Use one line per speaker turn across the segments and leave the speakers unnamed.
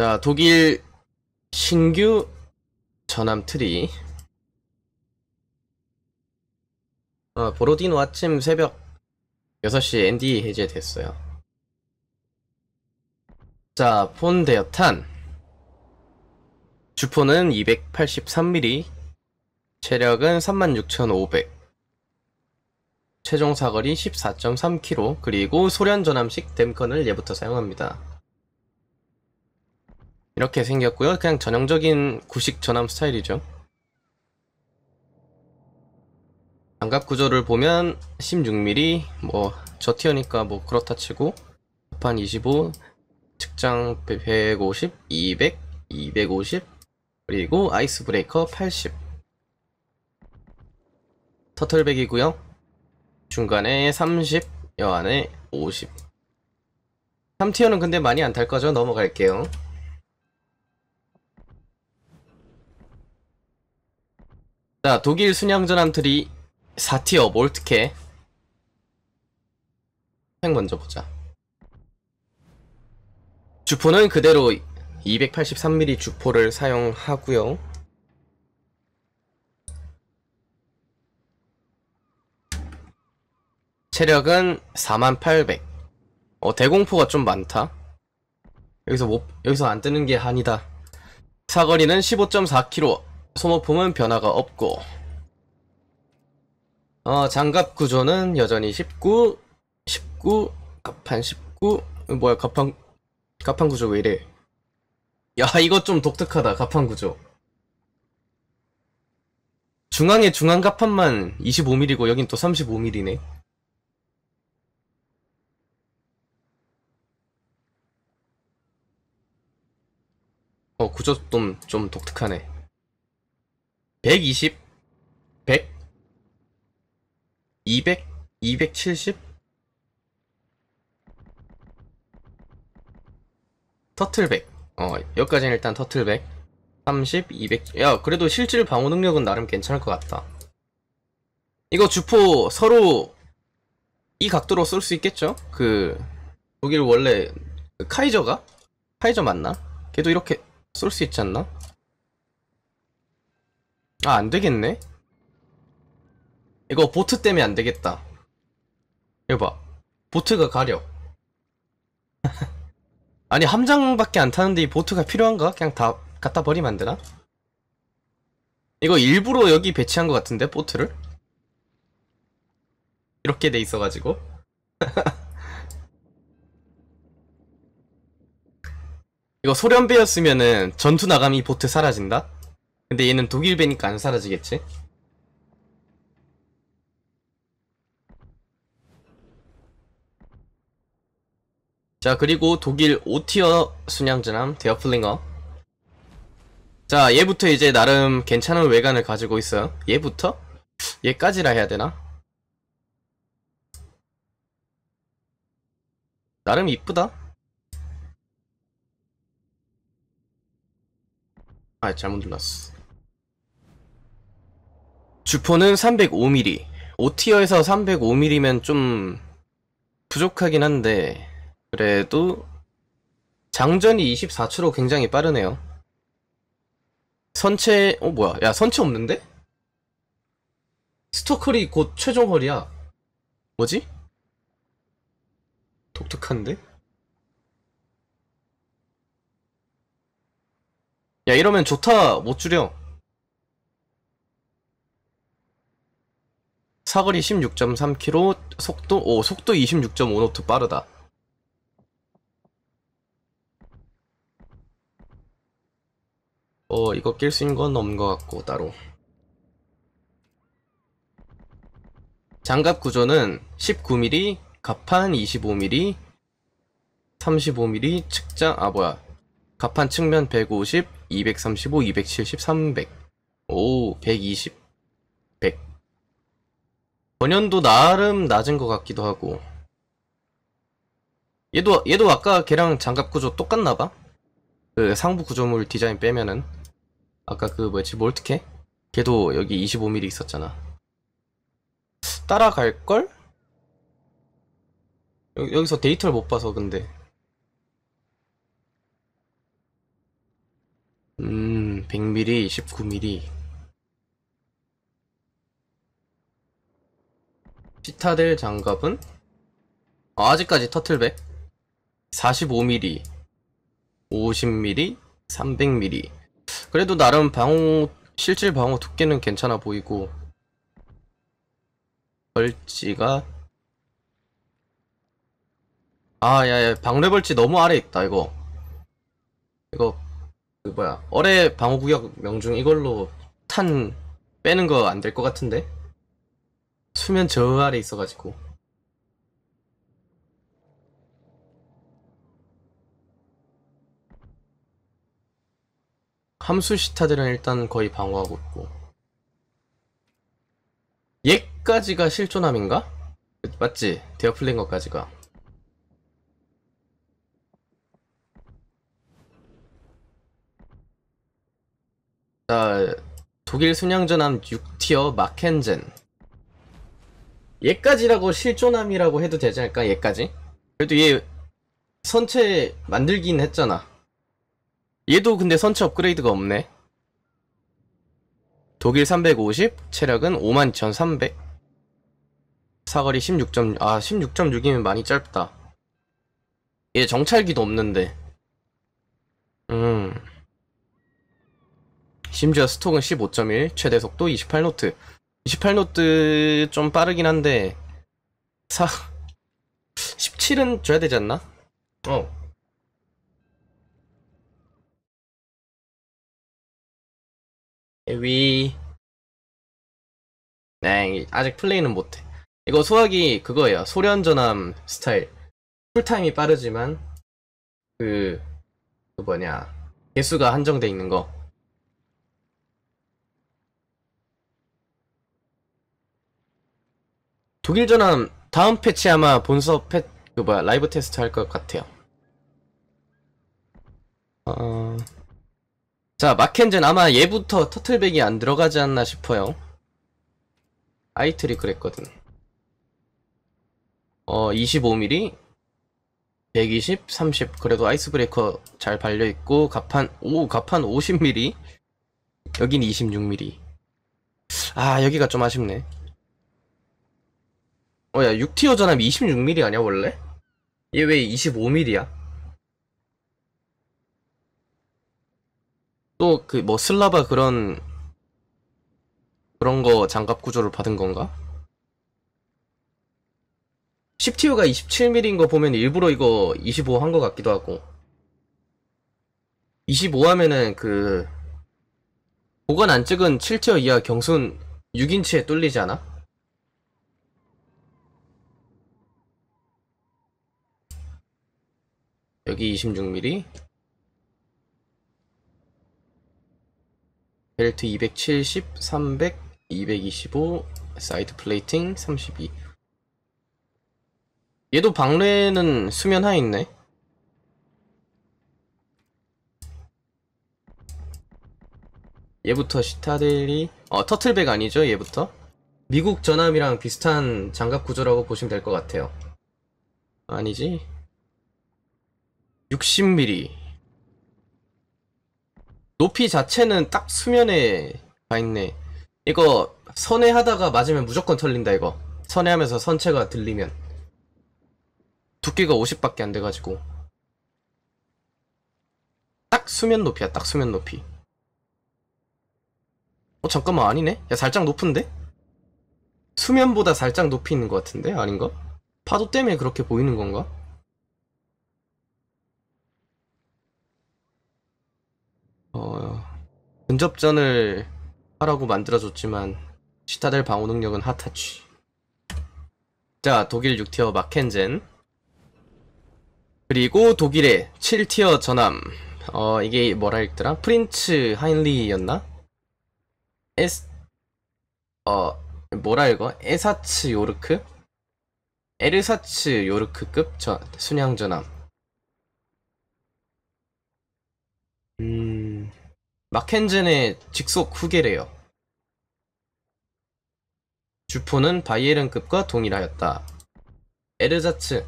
자, 독일 신규 전함 트리. 어, 보로딘 아침 새벽 6시 ND 해제됐어요. 자, 폰 대여탄. 주포는 283mm, 체력은 36,500. 최종 사거리 14.3km, 그리고 소련 전함식 댐컨을 예부터 사용합니다. 이렇게 생겼고요. 그냥 전형적인 구식 전함 스타일이죠. 장갑 구조를 보면 16mm, 뭐 저티어니까 뭐 그렇다 치고 판 25, 측장 150, 200, 250, 그리고 아이스 브레이커 80 터틀백이고요. 중간에 30, 여안에 50 3티어는 근데 많이 안 탈 거죠? 넘어갈게요. 자 독일 순양전함 트리 4티어 몰트케 팩 먼저 보자 주포는 그대로 283mm 주포를 사용하고요 체력은 4800 어, 대공포가 좀 많다 여기서 못, 여기서 안 뜨는 게아니다 사거리는 15.4km 소모품은 변화가 없고 어, 장갑 구조는 여전히 19, 19, 갑판 19 뭐야 갑판 갑판 구조 왜 이래 야 이거 좀 독특하다 갑판 구조 중앙에 중앙 갑판만 25mm고 여긴 또 35mm네 어 구조 좀, 좀 독특하네 120, 100, 200, 270 터틀백 어 여기까지는 일단 터틀백 30, 200야 그래도 실질 방어 능력은 나름 괜찮을 것 같다 이거 주포 서로 이 각도로 쏠 수 있겠죠? 그 독일 원래 그 카이저가? 카이저 맞나? 걔도 이렇게 쏠 수 있지 않나? 아 안되겠네 이거 보트 때문에 안되겠다 이봐 거 보트가 가려 아니 함장밖에 안 타는데 이 보트가 필요한가? 그냥 다 갖다 버리면 안 되나? 이거 일부러 여기 배치한 것 같은데 보트를? 이렇게 돼 있어가지고 이거 소련배였으면은 전투 나감 이 보트 사라진다? 근데 얘는 독일 배니까 안 사라지겠지? 자 그리고 독일 5티어 순양전함 데어플링어 자 얘부터 이제 나름 괜찮은 외관을 가지고 있어요 얘부터? 얘까지라 해야 되나? 나름 이쁘다 아 잘못 눌렀어 주포는 305mm. 오티어에서 305mm면 좀 부족하긴 한데 그래도 장전이 24초로 굉장히 빠르네요. 선체 어 뭐야? 야 선체 없는데? 스토클이 곧 최종 헐이야. 뭐지? 독특한데? 야 이러면 좋다 못 줄여. 사거리 16.3km, 속도 오 속도 26.5노트 빠르다. 어 이거 낄 수 있는 건 없는 것 같고 따로. 장갑 구조는 19mm, 갑판 25mm, 35mm, 측장 아 뭐야 갑판 측면 150, 235, 270, 300. 오, 120, 100. 전연도 나름 낮은 것 같기도 하고 얘도 얘도 아까 걔랑 장갑 구조 똑같나봐 그 상부 구조물 디자인 빼면은 아까 그 뭐였지 몰트캐? 걔도 여기 25mm 있었잖아 따라갈걸? 여, 여기서 데이터를 못 봐서 근데 음 100mm 19mm 시타델 장갑은 아, 아직까지 터틀백 45mm 50mm 300mm 그래도 나름 방호 실질 방어 두께는 괜찮아 보이고 벌찌가아 야야 방래벌찌 너무 아래 있다 이거 이거 그 뭐야 어뢰 방어구역 명중 이걸로 탄 빼는 거 안 될 것 같은데 수면 저 아래 있어가지고 함수 시타들은 일단 거의 방어하고 있고 얘까지가 실존함인가? 맞지? 데어플린 것까지가 자 독일 순양전함 6티어 마켄젠 얘까지라고 실존함이라고 해도 되지 않을까? 얘까지? 그래도 얘 선체 만들긴 했잖아. 얘도 근데 선체 업그레이드가 없네. 독일 350, 체력은 52,300. 사거리 16.6, 아, 16.6이면 많이 짧다. 얘 정찰기도 없는데. 음. 심지어 스톡은 15.1, 최대 속도 28노트. 28노트 좀 빠르긴 한데 4
17은 줘야 되지 않나? 어에 위. 네, 아직 플레이는 못해. 이거 소화기 그거예요. 소련
전함 스타일. 풀타임이 빠르지만, 그, 그 뭐냐. 개수가 한정돼 있는 거. 독일 전함 다음 패치 아마 본서 패, 그 뭐야, 라이브 테스트 할 것 같아요. 어... 자, 마켄젠 아마 얘부터 터틀백이 안 들어가지 않나 싶어요. 아이틀이 그랬거든. 어, 25mm, 120, 30. 그래도 아이스브레이커 잘 발려있고, 갑판, 오, 갑판 50mm. 여긴 26mm. 아, 여기가 좀 아쉽네. 어, 야, 6티어전 하면 26mm 아니야, 원래? 얘 왜 25mm야? 또, 그, 뭐, 슬라바 그런, 그런 거 장갑 구조를 받은 건가? 10티어가 27mm인 거 보면 일부러 이거 25 한 거 같기도 하고. 25 하면은 그, 보관 안 찍은 7티어 이하 경순 6인치에 뚫리지 않아? 여기 26mm 벨트 270, 300, 225 사이드 플레이팅 32 얘도 방레는 수면 하에 있네 얘부터 시타델리 어 터틀백 아니죠 얘부터 미국 전함이랑 비슷한 장갑 구조라고 보시면 될 것 같아요 아니지 60mm 높이 자체는 딱 수면에 가 있네 이거 선회하다가 맞으면 무조건 털린다 이거 선회하면서 선체가 들리면 두께가 50밖에 안 돼가지고 딱 수면 높이야 딱 수면 높이 어 잠깐만 아니네 야 살짝 높은데? 수면보다 살짝 높이 있는 것 같은데? 아닌가? 파도 때문에 그렇게 보이는 건가? 어, 근접전을 하라고 만들어줬지만 시타델 방어 능력은 핫타치 자 독일 6티어 마켄젠 그리고 독일의 7티어 전함 어 이게 뭐라 읽더라? 프린츠 하인리였나? 에스 어 뭐라 읽어? 에사츠 요르크? 에르사츠 요르크급 저, 순양 전함 음 마켄젠의 직속 후계래요. 주포는 바이에른급과 동일하였다. 에르자츠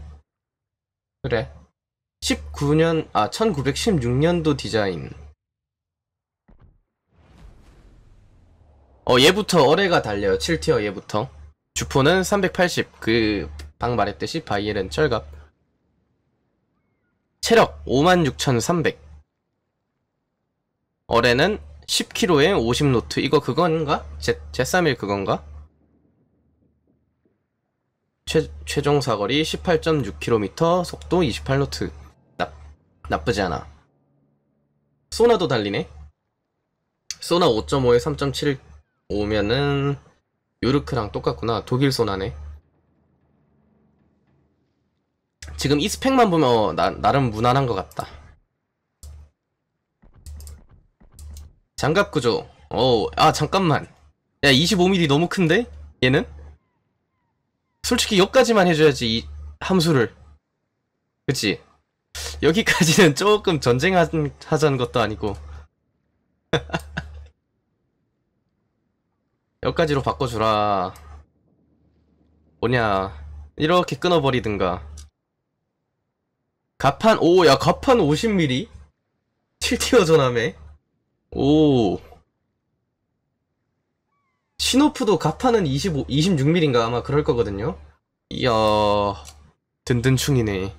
그래 19년 아 1916년도 디자인 어 얘부터 어뢰가 달려요 7티어 얘부터 주포는 380 그 방 말했듯이 바이에른 철갑 체력 56,300 어뢰는 10kg에 50노트 이거 그건가? 제, 제3일 그건가? 최, 최종 사거리 18.6km 속도 28노트 나, 나쁘지 않아 소나도 달리네 소나 5.5에 3.75면은 요르크랑 똑같구나 독일 소나네 지금 이 스펙만 보면 어, 나, 나름 무난한 것 같다 장갑 구조. 어, 아 잠깐만. 야 25mm 너무 큰데? 얘는? 솔직히 여기까지만 해줘야지 이 함수를. 그치? 여기까지는 조금 전쟁하자는 것도 아니고. 여기까지로 바꿔주라. 뭐냐. 이렇게 끊어버리든가. 갑판 오, 야, 갑판 50mm? 틸티어 전함에? 오. 시노프도 가파는 25, 26mm인가 아마 그럴 거거든요. 이야, 든든충이네.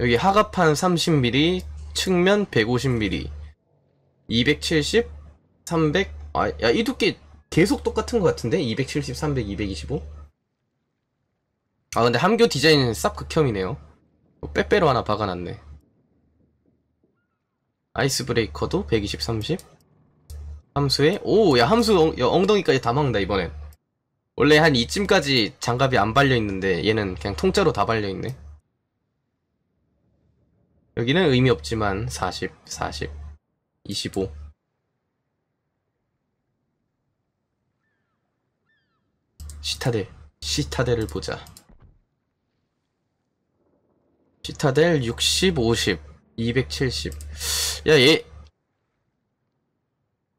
여기 하가판 30mm, 측면 150mm, 270, 300, 아, 야, 이 두께 계속 똑같은 것 같은데? 270, 300, 225? 아, 근데 함교 디자인은 싹 극혐이네요. 빼빼로 하나 박아놨네. 아이스 브레이커도 120, 30 함수에 오 야 함수 엉, 덩이까지다 막는다 이번엔 원래 한 이쯤까지 장갑이 안 발려있는데 얘는 그냥 통째로 다 발려있네 여기는 의미 없지만 40, 40, 25 시타델 시타델을 보자 시타델 60, 50, 270 야, 얘.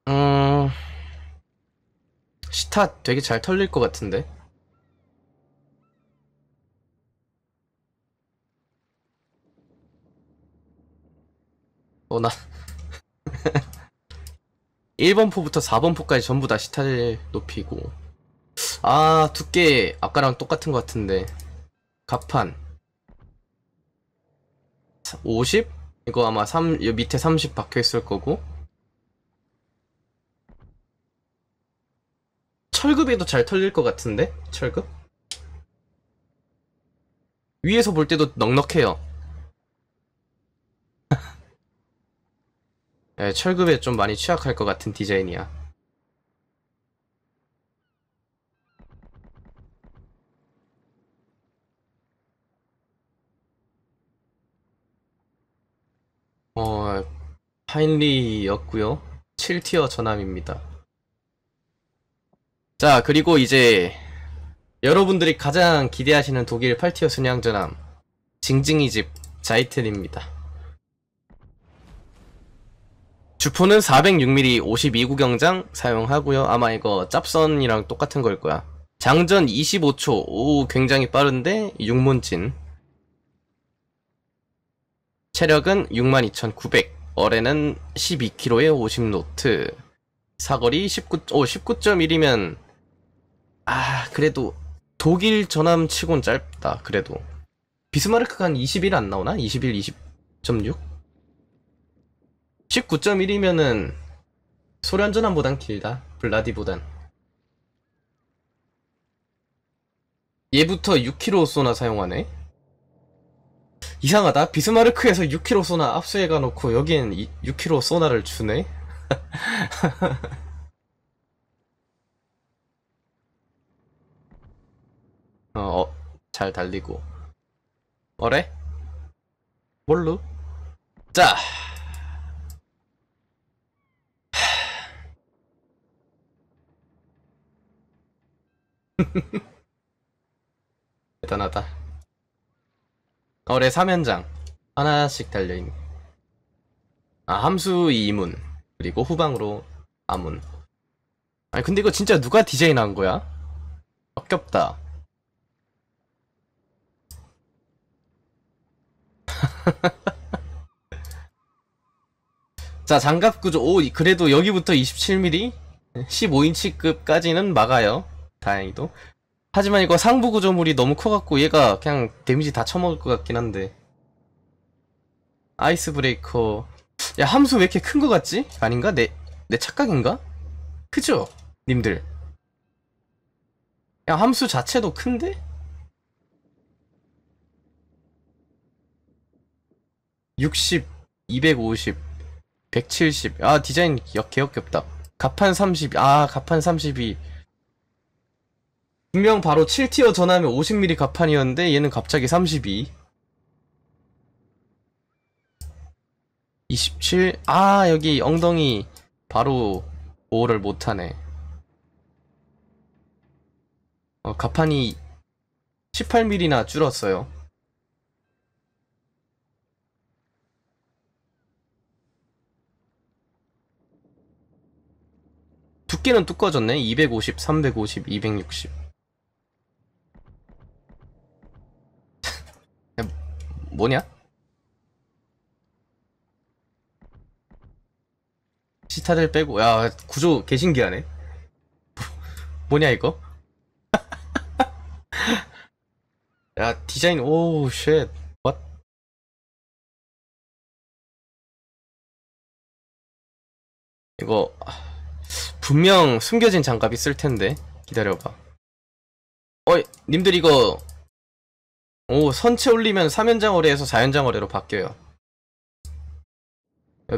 음. 어. 시타 되게 잘 털릴 것 같은데. 어, 나. 1번 포부터 4번 포까지 전부 다 시타를 높이고. 아, 두께 아까랑 똑같은 것 같은데. 갑판. 50? 이거 아마 3, 밑에 30 박혀 있을 거고. 철급에도 잘 털릴 것 같은데? 철급? 위에서 볼 때도 넉넉해요. 네, 철급에 좀 많이 취약할 것 같은 디자인이야. 하인리였고요 7티어 전함입니다 자 그리고 이제 여러분들이 가장 기대하시는 독일 8티어 순양 전함 징징이집 자이텐입니다 주포는 406mm 52구경장 사용하고요 아마 이거 짭선이랑 똑같은 걸 거야 장전 25초 오 굉장히 빠른데 6문진 체력은 62,900 어레는 12kg에 50노트 사거리 19, 오, 19.1이면 아 그래도 독일 전함 치곤 짧다 그래도 비스마르크가 한2 0일안 나오나? 21, 20.6? 19.1이면은 소련 전함보단 길다 블라디보단 얘부터 6kg 쏘나 사용하네 이상하다. 비스마르크에서 6kg 소나 압수해가 놓고 여긴 6kg 소나를 주네? 어, 어, 잘 달리고. 어래? 뭘로?
자!
대단하다. 거래 3연장 하나씩 달려있는아 함수 2문 그리고 후방으로 아문 아니 근데 이거 진짜 누가 디자인 한 거야? 역겹다 자 장갑 구조 오 그래도 여기부터 27mm 15인치급까지는 막아요 다행히도 하지만 이거 상부 구조물이 너무 커갖고 얘가 그냥 데미지 다 쳐먹을 것 같긴 한데 아이스 브레이커 야 함수 왜 이렇게 큰 것 같지? 아닌가? 내, 내 착각인가? 크죠? 님들 야 함수 자체도 큰데? 60, 250, 170. 아, 디자인 역 개역겹다. 가판 30, 아, 가판 32. 분명 바로 7티어 전하면 50mm 갑판이었는데 얘는 갑자기 32 27 아 여기 엉덩이 바로 보호를 못하네 어, 갑판이 18mm나 줄었어요 두께는 두꺼졌네 250, 350, 260 뭐냐? 시타를 빼고 야 구조 개 신기하네
뭐냐 이거? 야 디자인 오쉣 왓? 이거 분명 숨겨진 장갑 있을 텐데 기다려봐 어이 님들 이거
오 선체 올리면 3연장 어뢰에서 4연장 어뢰로 바뀌어요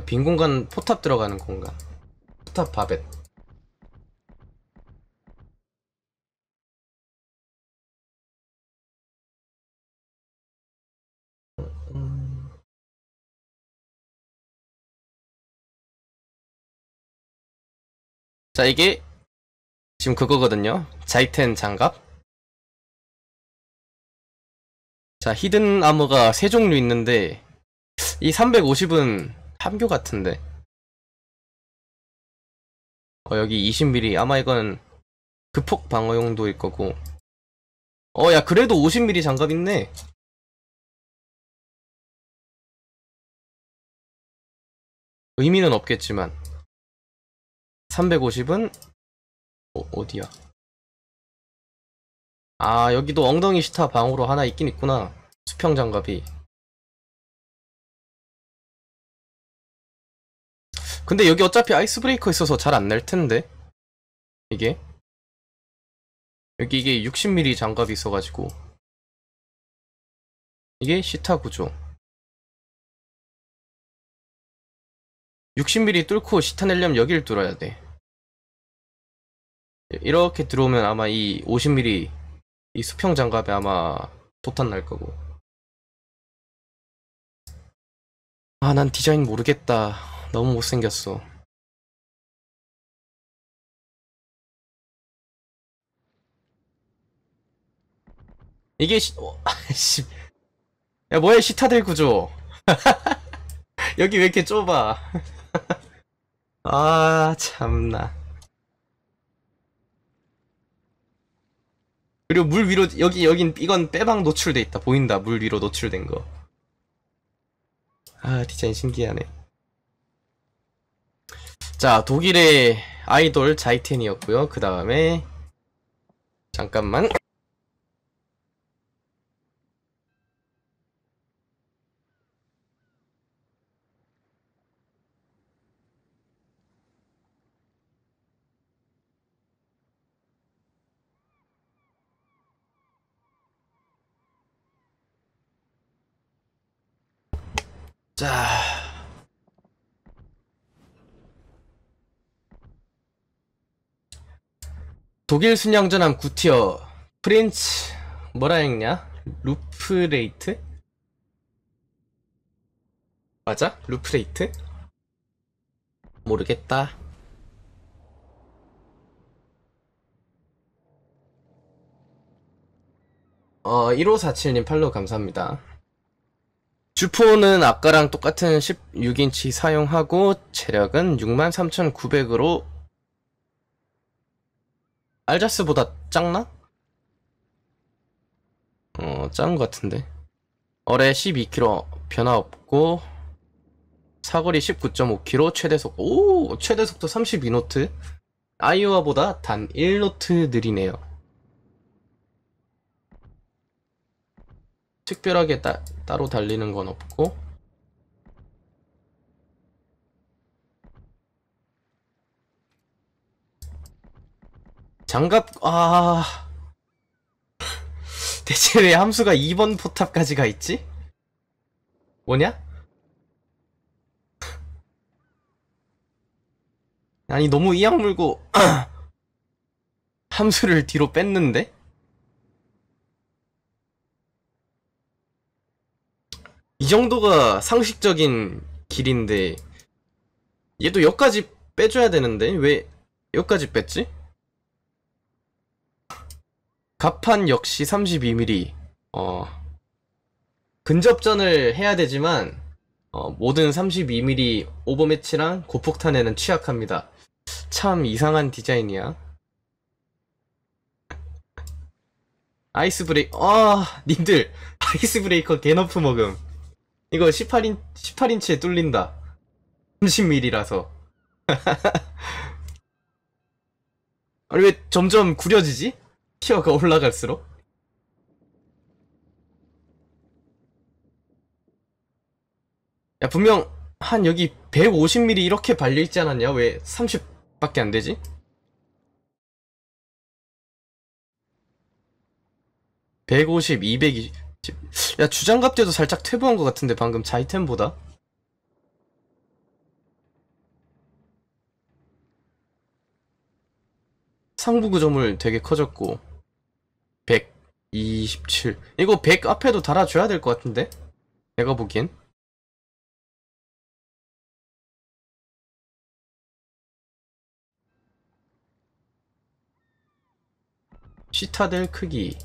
빈 공간 포탑 들어가는 공간 포탑 바벳 자 이게 지금 그거거든요 자이텐 장갑 자 히든 암호가세 종류 있는데 이 350은 함교 같은데 어 여기 20mm 아마 이건 극폭 방어 용도일 거고 어 야 그래도 50mm 장갑 있네 의미는 없겠지만 350은 어, 어디야 아 여기도 엉덩이 시타 방으로 하나 있긴 있구나 수평 장갑이 근데 여기 어차피 아이스 브레이커 있어서 잘 안낼 텐데 이게 여기 이게 60mm 장갑이 있어가지고 이게 시타 구조 60mm 뚫고 시타 내려면 여길 뚫어야 돼 이렇게 들어오면 아마 이 50mm 이 수평 장갑에 아마 도탄 날 거고 아, 난 디자인 모르겠다. 너무 못생겼어. 이게 시, 어, 씨. 야, 뭐야, 시타델 구조.
여기 왜 이렇게 좁아. 아, 참나. 그리고 물 위로, 여기, 여긴, 이건 빼방 노출돼 있다. 보인다. 물 위로 노출된 거. 아 디자인 신기하네 자 독일의 아이돌 자이텐이었고요 그 다음에 잠깐만 독일 순양전함 구티어 프린치 뭐라 했냐? 루프레이트? 맞아? 루프레이트? 모르겠다 어 1547님 팔로우 감사합니다 주포는 아까랑 똑같은 16인치 사용하고 체력은 63,900으로 알자스보다 짱나 어, 짱은것 같은데. 어뢰 12km 변화 없고 사거리 19.5km 최대속 오 최대속도 32노트 아이오아보다단 1노트 느리네요 특별하게 따, 따로 달리는 건 없고 장갑 아 대체 왜 함수가 2번 포탑까지 가 있지? 뭐냐? 아니 너무 이악 물고 함수를 뒤로 뺐는데? 이 정도가 상식적인 길인데 얘도 여기까지 빼줘야 되는데 왜 여기까지 뺐지? 갑판 역시 32mm 어 근접전을 해야 되지만 어, 모든 32mm 오버매치랑 고폭탄에는 취약합니다 참 이상한 디자인이야 아이스 브레이크 아 님들 아이스 브레이커 개너프 먹음 이거 18인, 18인치에 뚫린다 30mm라서 아니 왜 점점 구려지지? 티어가 올라갈수록 야 분명 한 여기 150mm 이렇게 발려있지 않았냐? 왜 30밖에 안 되지? 150, 220... 야 주장갑대도 살짝 퇴보한 것 같은데 방금 자이템보다 상부 구조물 되게 커졌고 127
이거 100 앞에도 달아줘야 될 것 같은데 내가 보기엔 시타델 크기는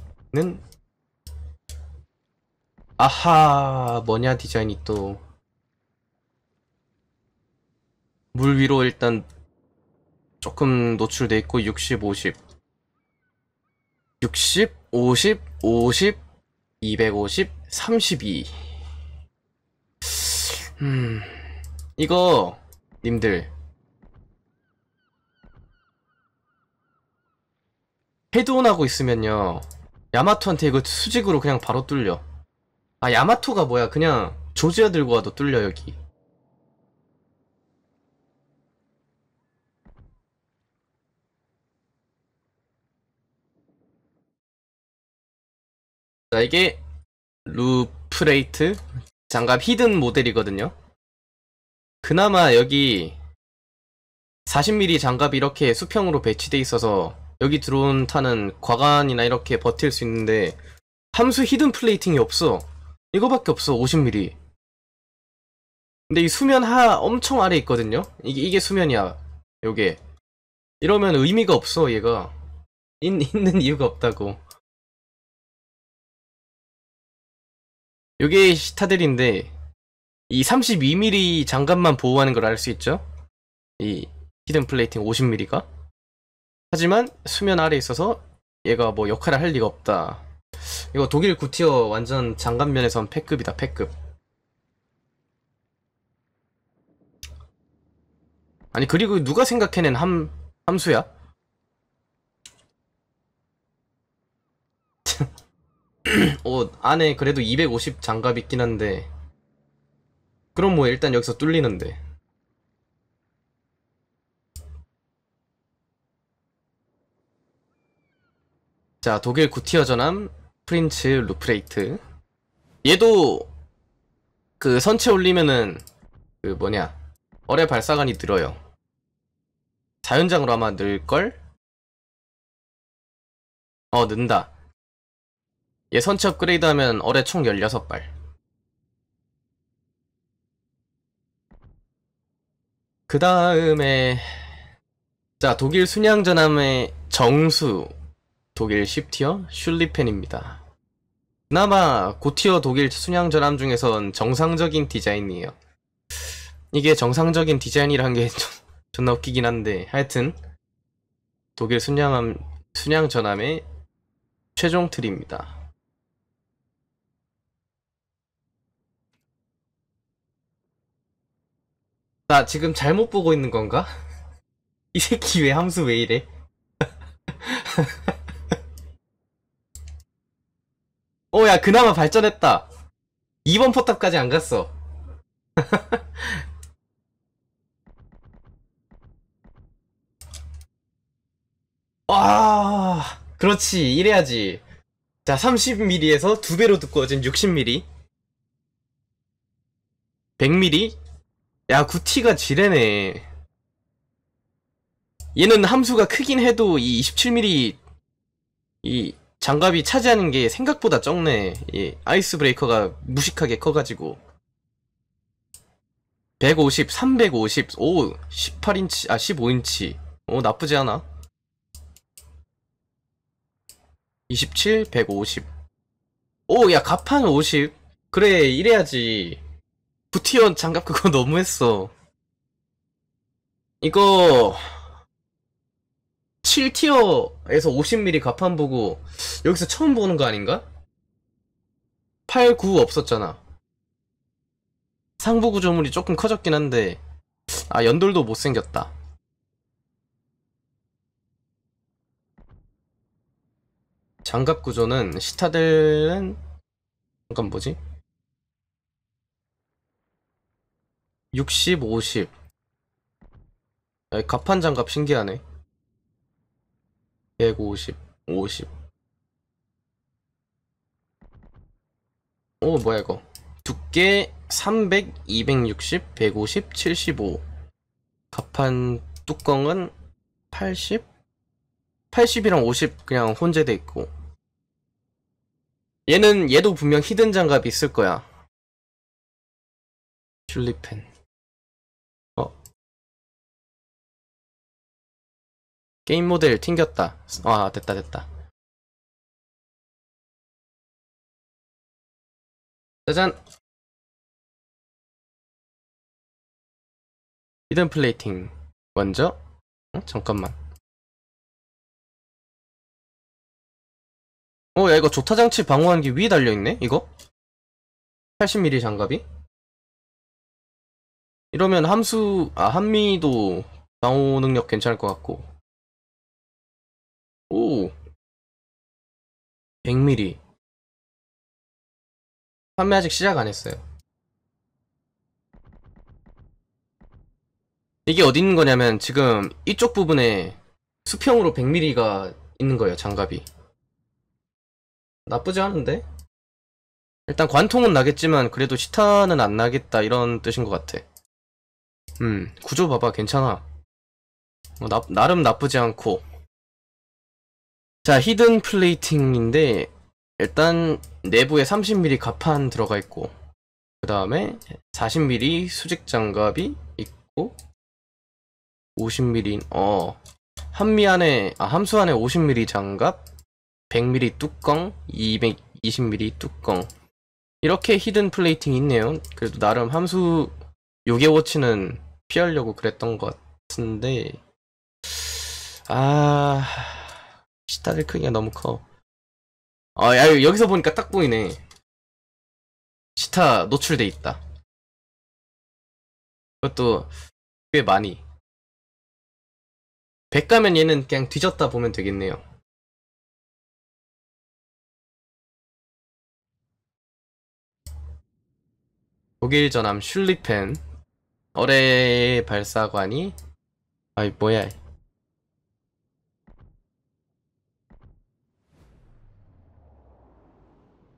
아하 뭐냐 디자인이 또 물 위로 일단 조금 노출돼 있고 60, 50 60, 50, 50, 250, 32. 음, 이거, 님들. 헤드온하고 있으면요. 야마토한테 이거 수직으로 그냥 바로 뚫려. 아, 야마토가 뭐야. 그냥 조지아 들고 와도 뚫려, 여기.
자 이게 루프레이트 장갑 히든 모델이거든요
그나마 여기 40mm 장갑이 이렇게 수평으로 배치돼 있어서 여기 들어온 탄은 과관이나 이렇게 버틸 수 있는데 함수 히든 플레이팅이 없어 이거밖에 없어 50mm 근데 이 수면 하 엄청 아래 있거든요 이게 이게 수면이야 요게 이러면 의미가
없어 얘가 있, 있는 이유가 없다고 요게 시타델인데 이 32mm
장갑만 보호하는 걸 알 수 있죠? 이 히든 플레이팅 50mm가 하지만 수면 아래 있어서 얘가 뭐 역할을 할 리가 없다 이거 독일 구티어 완전 장갑면에선 패급이다 패급 아니 그리고 누가 생각해낸 함, 함수야? 어 안에 그래도 250 장갑 있긴 한데 그럼 뭐 일단 여기서 뚫리는데 자 독일 구티어 전함 프린츠 루프레이트 얘도 그 선체 올리면은 그 뭐냐 어뢰 발사관이 늘어요 자연장으로 아마 늘걸?
어 는다 예선치 업그레이드 하면 올해 총 16발
그 다음에 자 독일 순양전함의 정수 독일 10티어 슐리펜입니다 그나마 고티어 독일 순양전함 중에선 정상적인 디자인이에요 이게 정상적인 디자인이란 게 존나 웃기긴 한데 하여튼 독일 순양함 순양전함의 최종 틀입니다 나 지금 잘못 보고 있는 건가? 이 새끼 왜 함수 왜 이래? 어, 야, 그나마 발전했다. 2번 포탑까지 안 갔어. 와, 아, 그렇지. 이래야지. 자, 30mm에서 2배로 두꺼워진 60mm. 100mm, 야 구티가 지레네 얘는 함수가 크긴 해도 이 27mm 이 장갑이 차지하는 게 생각보다 적네 이 아이스 브레이커가 무식하게 커가지고 150, 350, 오 18인치 아 15인치 오 어, 나쁘지 않아 27, 150 오 야 가판 50 그래 이래야지 부티언 장갑 그거 너무했어. 이거 7티어에서 50mm 가판 보고 여기서 처음 보는 거 아닌가? 8, 9 없었잖아. 상부 구조물이 조금 커졌긴 한데 아 연돌도 못생겼다. 장갑 구조는 시타델은 잠깐 뭐지? 60, 50 야, 갑판 장갑 신기하네 150, 50 오, 뭐야 이거 두께 300, 260, 150, 75 갑판 뚜껑은 80? 80이랑 50 그냥 혼재돼 있고 얘는
얘도 분명 히든 장갑이 있을 거야 슐리펜 게임 모델 튕겼다. 아, 됐다, 됐다. 짜잔! 히든 플레이팅. 먼저? 어? 잠깐만. 어, 야, 이거 조타장치 방어한기 위에 달려있네? 이거? 80mm 장갑이? 이러면 함수, 아, 한미도 방어 능력 괜찮을 것 같고. 오 100mm 판매 아직 시작 안 했어요
이게 어디 있는 거냐면 지금 이쪽 부분에 수평으로 100mm가 있는 거예요 장갑이 나쁘지 않은데? 일단 관통은 나겠지만 그래도 시타는 안 나겠다 이런 뜻인 것 같아 음 구조 봐봐 괜찮아 어, 나, 나름 나쁘지 않고 자 히든 플레이팅인데 일단 내부에 30mm 가판 들어가 있고 그 다음에 40mm 수직 장갑이 있고 50mm 어 한미 안에 아 함수 안에 50mm 장갑 100mm 뚜껑 220mm 뚜껑 이렇게 히든 플레이팅 있네요 그래도 나름 함수 요게워치는 피하려고 그랬던 것 같은데 아...
시타를 크기가 너무 커. 아, 야, 여기서 보니까 딱 보이네. 시타 노출돼 있다. 그것도 꽤 많이. 백 가면 얘는 그냥 뒤졌다 보면 되겠네요. 독일 전함 슐리펜
어뢰 발사관이 아이 뭐야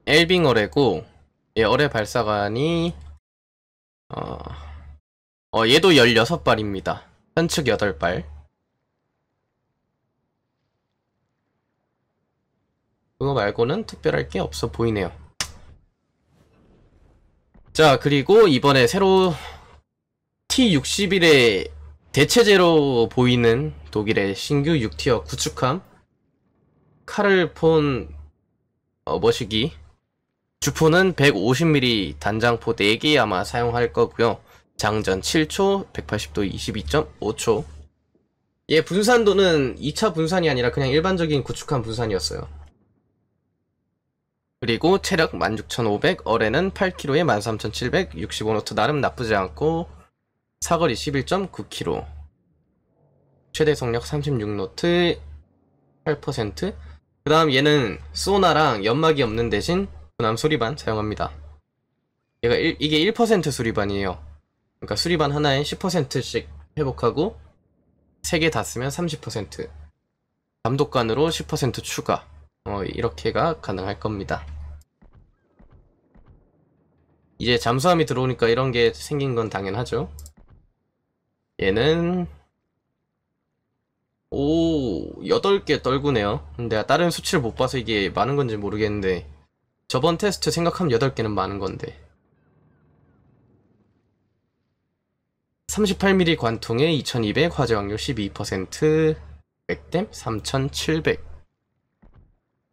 엘빙 어뢰고 예, 어레 발사관이 어, 어 얘도 16발입니다. 현측 8발 그거 말고는 특별할 게 없어 보이네요. 자 그리고 이번에 새로 T61의 대체제로 보이는 독일의 신규 6티어 구축함 카를폰 어, 머시기 주포는 150mm 단장포 4개 아마 사용할 거고요. 장전 7초, 180도 22.5초. 얘 분산도는 2차 분산이 아니라 그냥 일반적인 구축한 분산이었어요. 그리고 체력 16,500, 어뢰는 8kg에 1 3 7 65노트 나름 나쁘지 않고 사거리 11.9km 최대 속력 36노트 8%그 다음 얘는 소나랑 연막이 없는 대신 고남 수리반 사용합니다. 얘가 1, 이게 1% 수리반이에요. 그러니까 수리반 하나에 10%씩 회복하고 3개 다 쓰면 30% 감독관으로 10% 추가 어, 이렇게가 가능할 겁니다. 이제 잠수함이 들어오니까 이런 게 생긴 건 당연하죠. 얘는 오 8개 떨구네요. 근데 다른 수치를 못 봐서 이게 많은 건지 모르겠는데 저번 테스트 생각하면 8개는 많은 건데 38mm 관통에 2200 화재 확률 12% 백댐 3700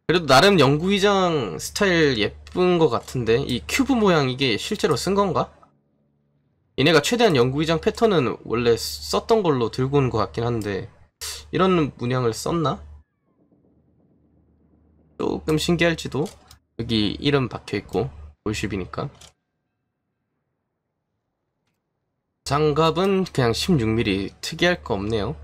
그래도 나름 연구위장 스타일 예쁜 것 같은데 이 큐브 모양 이게 실제로 쓴 건가? 얘네가 최대한 연구위장 패턴은 원래 썼던 걸로 들고 온 것 같긴 한데 이런 문양을 썼나? 조금 신기할지도 여기 이름 박혀있고 올십이니까 장갑은 그냥 16mm 특이할 거 없네요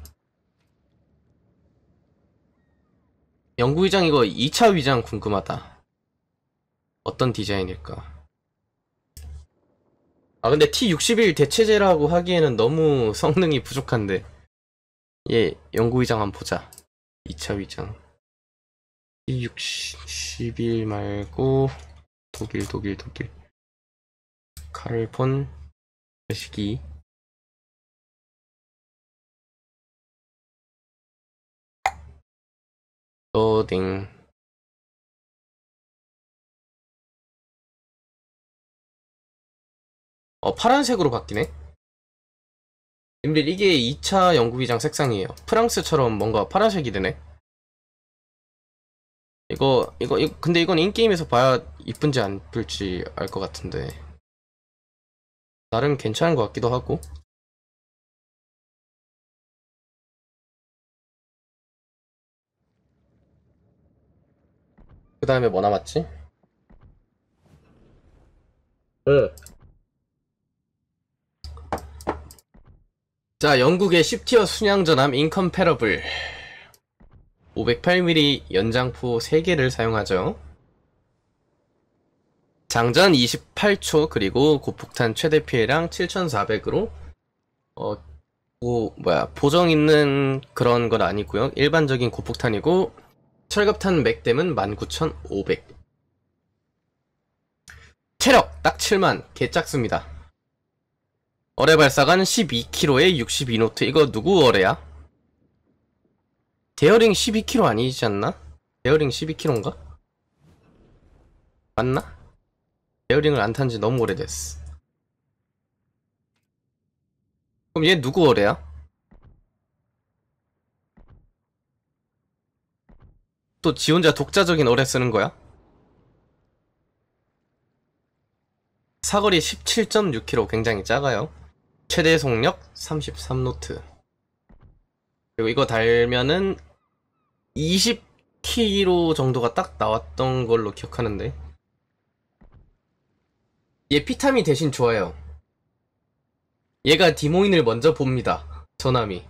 연구 위장 이거 2차 위장 궁금하다 어떤 디자인일까 아 근데 T61 대체제라고 하기에는 너무 성능이 부족한데 예연구 위장 한번 보자
2차 위장 6 0 11 말고 독일 독일 독일 카를폰 시기 로딩 어 파란색으로 바뀌네 근데 이게 2차 연구기장 색상이에요 프랑스처럼 뭔가 파란색이 되네 이거, 이거, 이거 근데 이건 인게임에서 봐야 이쁜지 안 이쁠지 알 것 같은데 나름 괜찮은 것 같기도 하고 그 다음에 뭐 남았지? 응.
자 영국의 10티어 순양전함 인컴패러블 508mm 연장포 3개를 사용하죠. 장전 28초 그리고 고폭탄 최대 피해량 7400으로 어, 오, 뭐야 보정 있는 그런 건 아니고요. 일반적인 고폭탄이고 철갑탄 맥댐은 19,500 체력 딱 7만 개짝습니다 어뢰 발사관 12kg에 62노트 이거 누구 어뢰야? 데어링 12kg 아니지 않나? 데어링 12kg인가? 맞나? 데어링을 안 탄지 너무 오래됐어 그럼 얘 누구 거래야? 또 지 혼자 독자적인 어뢰 쓰는 거야? 사거리 17.6km 굉장히 작아요 최대 속력 33노트 그리고 이거 달면은 20kg 정도가 딱 나왔던 걸로 기억하는데 얘 피탐이 대신 좋아요 얘가 디모인을 먼저 봅니다 전함이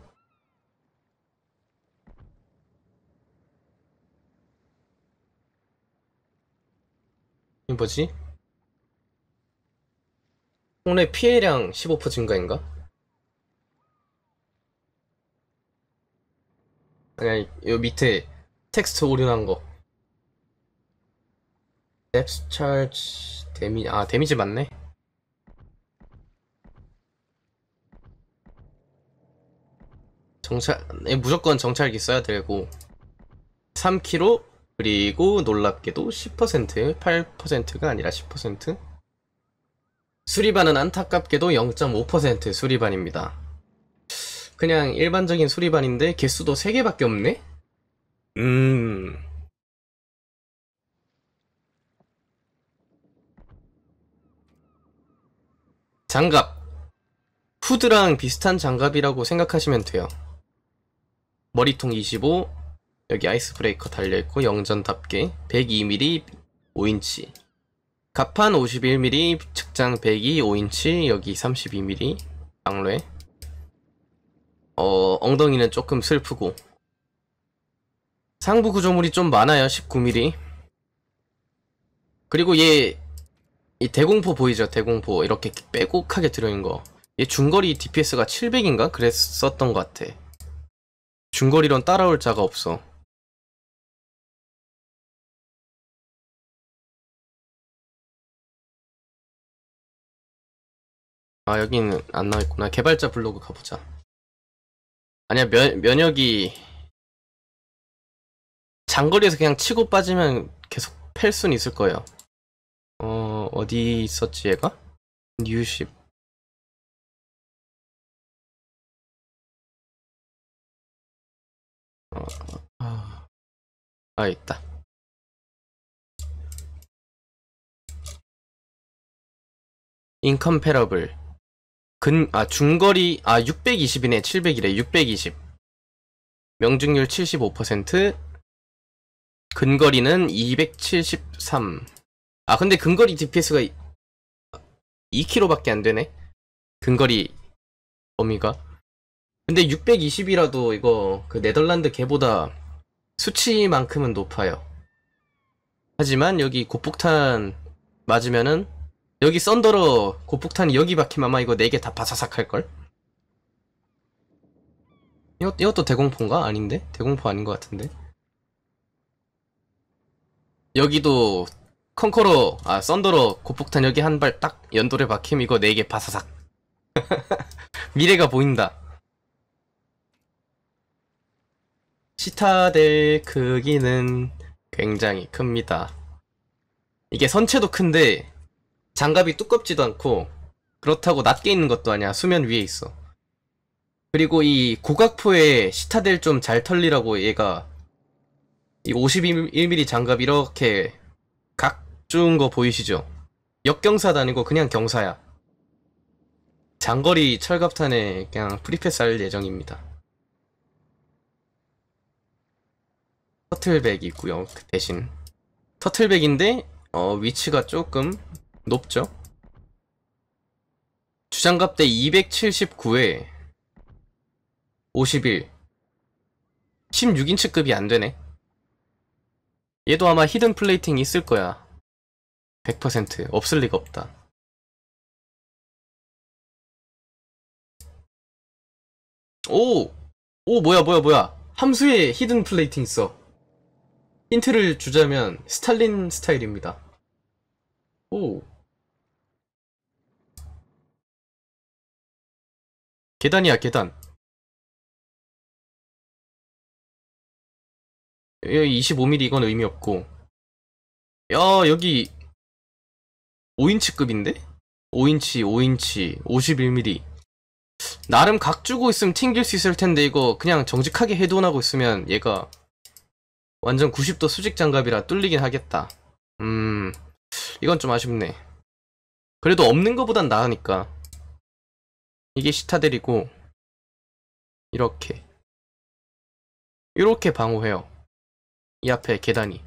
뭐지? 오늘 피해량 15% 증가인가? 그냥 요 밑에 텍스트 오류난 거. 뎁스 찰지 데미 아 데미지 맞네. 정찰 예, 무조건 정찰기 써야 되고 3kg 그리고 놀랍게도 10% 8%가 아니라 10% 수리반은 안타깝게도 0.5% 수리반입니다. 그냥 일반적인 수리반인데 개수도 3개밖에 없네?
음... 장갑
후드랑 비슷한 장갑이라고 생각하시면 돼요 머리통 25 여기 아이스 브레이커 달려있고 영전답게 102mm 5인치 갑판 51mm 측장 102 5인치 여기 32mm 양로에 어, 엉덩이는 조금 슬프고 상부 구조물이 좀 많아요 19mm 그리고 얘 이 대공포 보이죠 대공포 이렇게 빼곡하게 들어있는 거얘 중거리
DPS가 700인가 그랬었던 것 같아 중거리론 따라올 자가 없어 아 여기는 안 나와있구나 개발자 블로그 가보자 아니야 면, 면역이 장거리에서 그냥 치고 빠지면 계속 팰 순 있을 거예요 어 어디 있었지 얘가? 뉴십 어, 아, 아 있다 인컴패러블 근, 아, 중거리, 아, 620이네. 700이래. 620. 명중률 75%.
근거리는 273. 아, 근데 근거리 DPS가 2km밖에 안 되네. 근거리 범위가. 근데 620이라도 이거 그 네덜란드 개보다 수치만큼은 높아요. 하지만 여기 고폭탄 맞으면은 여기 썬더로 고폭탄이 여기 박힘아마 이거 4개 다 바사삭 할걸? 이것, 이것도 대공포인가? 아닌데? 대공포 아닌 것 같은데? 여기도 컨커로아썬더로 고폭탄 여기 한 발 딱 연돌에 박힘 이거 4개 바사삭 미래가 보인다 시타델 크기는 굉장히 큽니다 이게 선체도 큰데 장갑이 두껍지도 않고 그렇다고 낮게 있는 것도 아니야 수면 위에 있어 그리고 이고각포에 시타델 좀 잘 털리라고 얘가 이 51mm 장갑 이렇게 각 주운 거 보이시죠? 역경사도 아니고 그냥 경사야 장거리 철갑탄에 그냥 프리패스 할 예정입니다 터틀백 있고요 그 대신 터틀백인데 어, 위치가 조금 높죠? 주장갑대 279에 51 16인치급이
안되네 얘도 아마 히든 플레이팅 있을 거야 100% 없을 리가 없다 오! 오 뭐야 뭐야 뭐야 함수에 히든 플레이팅 있어 힌트를 주자면 스탈린 스타일입니다 오 계단이야 계단 여 25mm 이건 의미 없고 야 여기 5인치급인데? 5인치 5인치 51mm
나름 각 주고 있으면 튕길 수 있을 텐데 이거 그냥 정직하게 해돈하고 있으면 얘가 완전 90도 수직 장갑이라 뚫리긴 하겠다 음 이건
좀 아쉽네 그래도 없는 것보단 나으니까 이게 시타델이고 이렇게 이렇게 방어해요 이 앞에 계단이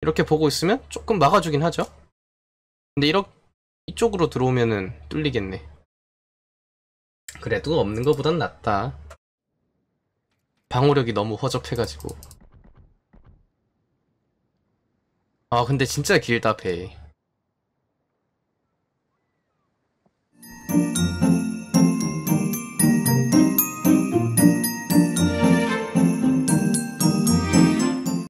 이렇게 보고 있으면 조금 막아주긴 하죠 근데 이렇게 이쪽으로 들어오면은 뚫리겠네
그래도 없는 것보단 낫다 방어력이 너무 허접해가지고 아 근데 진짜 길다 베이